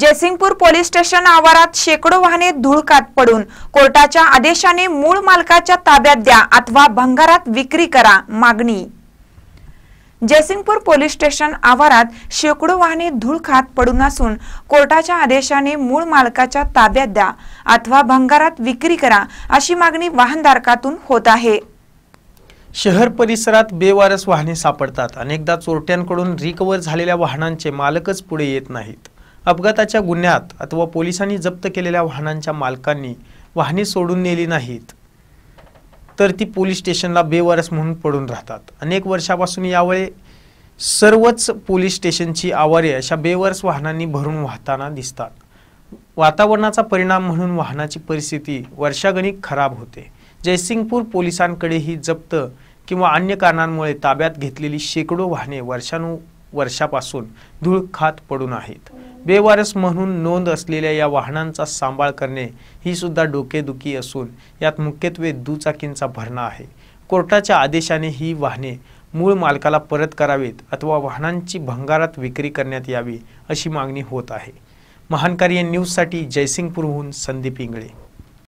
Jaysingpur police station आवारात शेकडो वाहने धूळ कात पडून कोर्टाच्या आदेशाने मूळ मालकाच्या ताब्यात द्या अथवा भंगारात विक्री करा मागणी जयसिंगपूर पोलीस स्टेशन आवारात शेकडो वाहने धूळ खात पडून असून कोर्टाच्या आदेशाने मूळ मालकाच्या ताब्यात द्या अथवा भंगारात विक्री करा अशी मागणी वाहनधारकातून होत आहे शहर परिसरात बेवारस वाहने सापडतात अनेकदा चोरट्यांकडून रिकवर झालेल्या वाहनांचे मालकच पुढे येत नाहीत अपघाताच्या गुन्ह्यात अथवा पोलिसांनी जप्त केलेल्या वाहनांच्या मालकांनी वाहने सोडून नेली नाहीत तर ती पोलीस स्टेशनला बेवारस म्हणून पडून राहतात अनेक वर्षापासून यावेळी सर्वच पोलीस स्टेशनची आवारे अशा बेवारस वाहनांनी भरून वाहताना दिसतात वातावरणाचा परिणाम म्हणून वाहनाची परिस्थिती वर्षागणिक खराब होते जयसिंगपूर पोलिसांकडेही जप्त किंवा अन्य कारणांमुळे ताब्यात घेतलेली शेकडो वाहने वर्षानुवर्षापासून धूळ खात पडून आहेत बेवारस म्हणून नोंद असलेल्या या वाहनांचा सांभाळ करणे ही सुद्धा डोकेदुखी असून यात मुख्यत्वे दुचाकींचा भरणा आहे कोर्टाच्या आदेशाने ही वाहने मूळ मालकाला परत करावीत अथवा वाहनांची भंगारात विक्री करण्यात यावी अशी मागणी होत आहे महानकार्य न्यूजसाठी जयसिंगपूरहून संदीप इंगळे